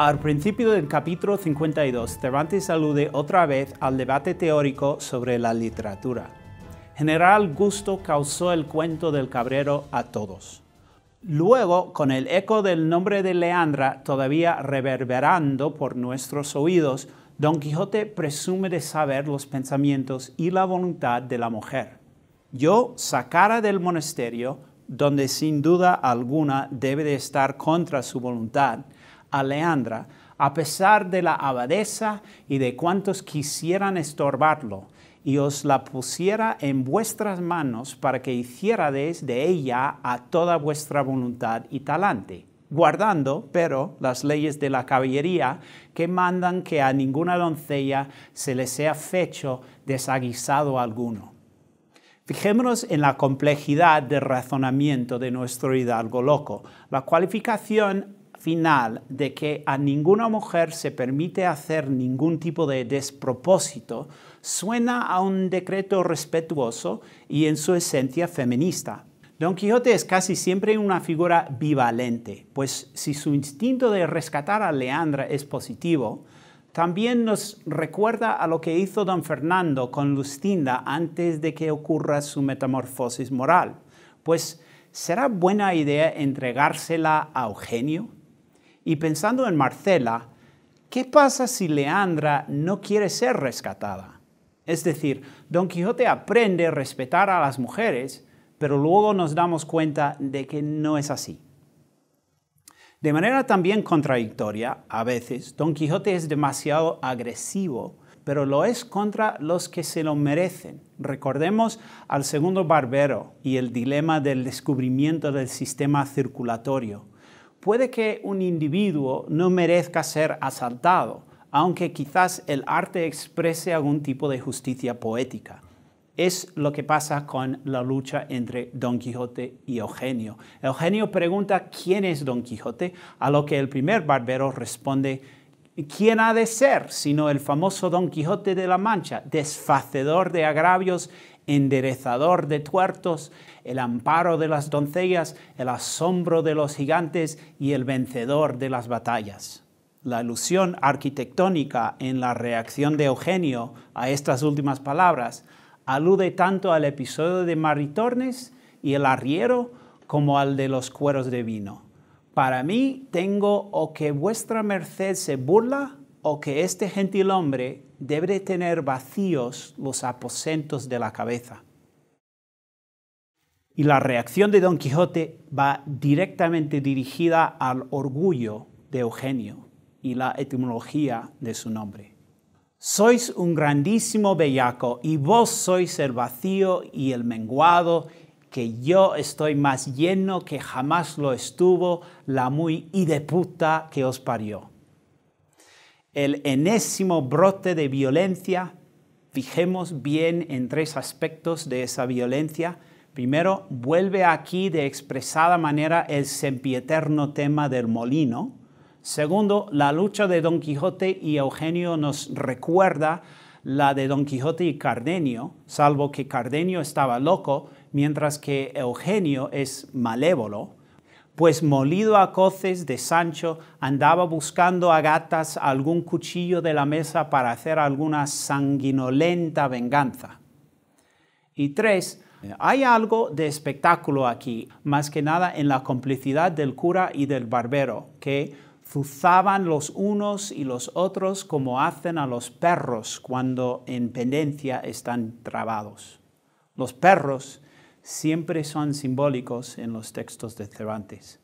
Al principio del capítulo 52, Cervantes alude otra vez al debate teórico sobre la literatura. General gusto causó el cuento del cabrero a todos. Luego, con el eco del nombre de Leandra todavía reverberando por nuestros oídos, Don Quijote presume de saber los pensamientos y la voluntad de la mujer. Yo sacara del monasterio, donde sin duda alguna debe de estar contra su voluntad, Leandra, a pesar de la abadesa y de cuantos quisieran estorbarlo, y os la pusiera en vuestras manos para que hicierades de ella a toda vuestra voluntad y talante, guardando, pero, las leyes de la caballería que mandan que a ninguna doncella se le sea fecho desaguisado alguno. Fijémonos en la complejidad del razonamiento de nuestro hidalgo loco. La cualificación final de que a ninguna mujer se permite hacer ningún tipo de despropósito suena a un decreto respetuoso y en su esencia feminista. Don Quijote es casi siempre una figura bivalente, pues si su instinto de rescatar a Leandra es positivo, también nos recuerda a lo que hizo don Fernando con Lustinda antes de que ocurra su metamorfosis moral, pues ¿será buena idea entregársela a Eugenio? Y pensando en Marcela, ¿qué pasa si Leandra no quiere ser rescatada? Es decir, Don Quijote aprende a respetar a las mujeres, pero luego nos damos cuenta de que no es así. De manera también contradictoria, a veces, Don Quijote es demasiado agresivo, pero lo es contra los que se lo merecen. Recordemos al segundo barbero y el dilema del descubrimiento del sistema circulatorio. Puede que un individuo no merezca ser asaltado, aunque quizás el arte exprese algún tipo de justicia poética. Es lo que pasa con la lucha entre Don Quijote y Eugenio. Eugenio pregunta quién es Don Quijote, a lo que el primer barbero responde, ¿quién ha de ser sino el famoso Don Quijote de la Mancha, desfacedor de agravios enderezador de tuertos, el amparo de las doncellas, el asombro de los gigantes y el vencedor de las batallas. La ilusión arquitectónica en la reacción de Eugenio a estas últimas palabras alude tanto al episodio de Maritornes y el arriero como al de los cueros de vino. Para mí tengo o que vuestra merced se burla o que este gentil hombre debe tener vacíos los aposentos de la cabeza. Y la reacción de Don Quijote va directamente dirigida al orgullo de Eugenio y la etimología de su nombre. Sois un grandísimo bellaco y vos sois el vacío y el menguado, que yo estoy más lleno que jamás lo estuvo la muy hideputa que os parió el enésimo brote de violencia, fijemos bien en tres aspectos de esa violencia. Primero, vuelve aquí de expresada manera el sempieterno tema del molino. Segundo, la lucha de Don Quijote y Eugenio nos recuerda la de Don Quijote y Cardenio, salvo que Cardenio estaba loco, mientras que Eugenio es malévolo pues molido a coces de Sancho andaba buscando a gatas algún cuchillo de la mesa para hacer alguna sanguinolenta venganza. Y tres, hay algo de espectáculo aquí, más que nada en la complicidad del cura y del barbero, que zuzaban los unos y los otros como hacen a los perros cuando en pendencia están trabados. Los perros siempre son simbólicos en los textos de Cervantes.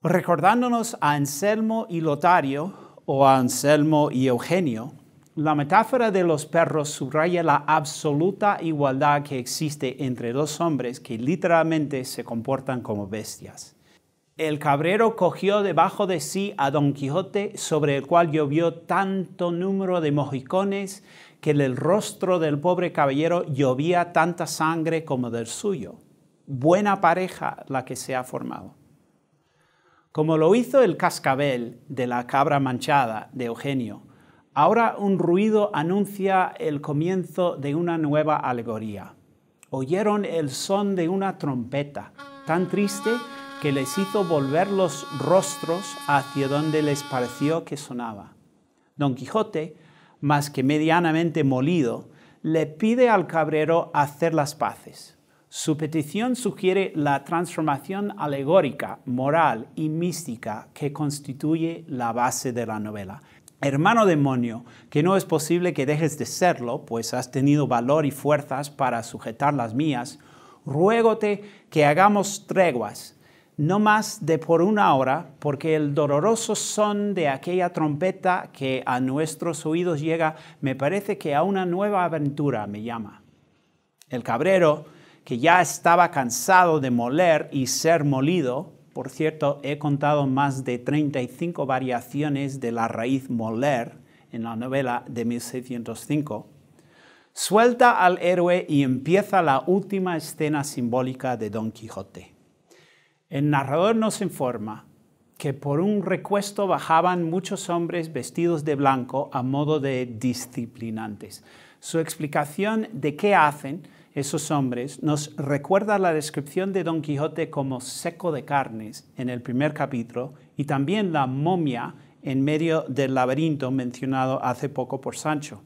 Recordándonos a Anselmo y Lotario, o a Anselmo y Eugenio, la metáfora de los perros subraya la absoluta igualdad que existe entre dos hombres que literalmente se comportan como bestias. El cabrero cogió debajo de sí a Don Quijote, sobre el cual llovió tanto número de mojicones que el rostro del pobre caballero llovía tanta sangre como del suyo. Buena pareja la que se ha formado. Como lo hizo el cascabel de la cabra manchada de Eugenio, ahora un ruido anuncia el comienzo de una nueva alegoría. Oyeron el son de una trompeta, tan triste que les hizo volver los rostros hacia donde les pareció que sonaba. Don Quijote más que medianamente molido, le pide al cabrero hacer las paces. Su petición sugiere la transformación alegórica, moral y mística que constituye la base de la novela. Hermano demonio, que no es posible que dejes de serlo, pues has tenido valor y fuerzas para sujetar las mías, ruégote que hagamos treguas, no más de por una hora, porque el doloroso son de aquella trompeta que a nuestros oídos llega, me parece que a una nueva aventura me llama. El cabrero, que ya estaba cansado de moler y ser molido, por cierto, he contado más de 35 variaciones de la raíz moler en la novela de 1605, suelta al héroe y empieza la última escena simbólica de Don Quijote. El narrador nos informa que por un recuesto bajaban muchos hombres vestidos de blanco a modo de disciplinantes. Su explicación de qué hacen esos hombres nos recuerda la descripción de Don Quijote como seco de carnes en el primer capítulo y también la momia en medio del laberinto mencionado hace poco por Sancho.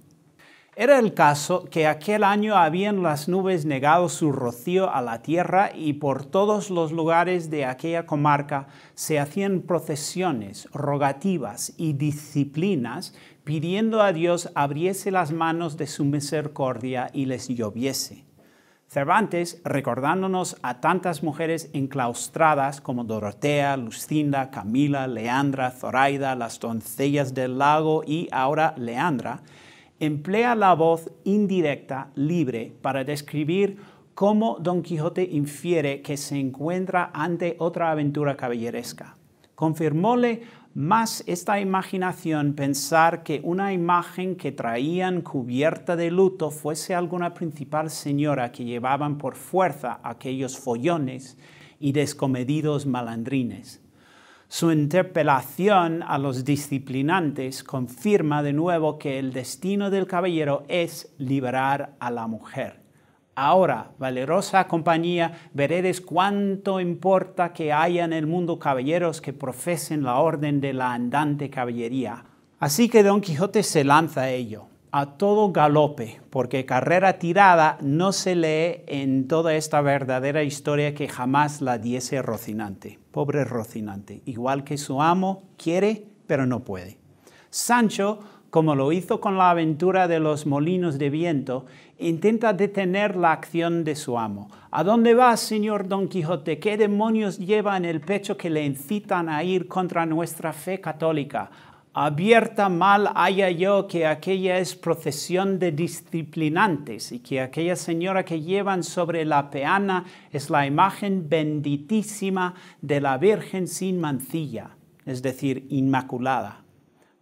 Era el caso que aquel año habían las nubes negado su rocío a la tierra y por todos los lugares de aquella comarca se hacían procesiones, rogativas y disciplinas pidiendo a Dios abriese las manos de su misericordia y les lloviese. Cervantes, recordándonos a tantas mujeres enclaustradas como Dorotea, Lucinda, Camila, Leandra, Zoraida, las doncellas del lago y ahora Leandra, emplea la voz indirecta libre para describir cómo Don Quijote infiere que se encuentra ante otra aventura caballeresca. Confirmóle más esta imaginación pensar que una imagen que traían cubierta de luto fuese alguna principal señora que llevaban por fuerza aquellos follones y descomedidos malandrines. Su interpelación a los disciplinantes confirma de nuevo que el destino del caballero es liberar a la mujer. Ahora, valerosa compañía, veredes cuánto importa que haya en el mundo caballeros que profesen la orden de la andante caballería. Así que Don Quijote se lanza a ello a todo galope, porque carrera tirada no se lee en toda esta verdadera historia que jamás la diese Rocinante, pobre Rocinante, igual que su amo quiere, pero no puede. Sancho, como lo hizo con la aventura de los molinos de viento, intenta detener la acción de su amo. ¿A dónde va señor Don Quijote? ¿Qué demonios lleva en el pecho que le incitan a ir contra nuestra fe católica? abierta mal haya yo que aquella es procesión de disciplinantes y que aquella señora que llevan sobre la peana es la imagen benditísima de la Virgen sin mancilla, es decir, inmaculada.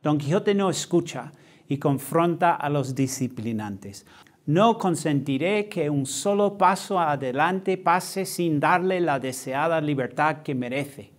Don Quijote no escucha y confronta a los disciplinantes. No consentiré que un solo paso adelante pase sin darle la deseada libertad que merece.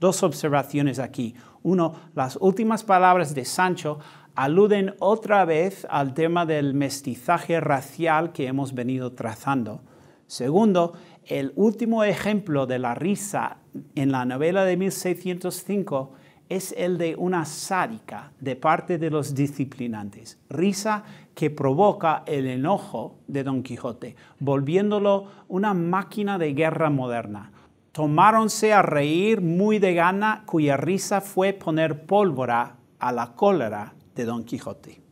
Dos observaciones aquí. Uno, las últimas palabras de Sancho aluden otra vez al tema del mestizaje racial que hemos venido trazando. Segundo, el último ejemplo de la risa en la novela de 1605 es el de una sádica de parte de los disciplinantes, risa que provoca el enojo de Don Quijote, volviéndolo una máquina de guerra moderna tomáronse a reír muy de gana, cuya risa fue poner pólvora a la cólera de Don Quijote.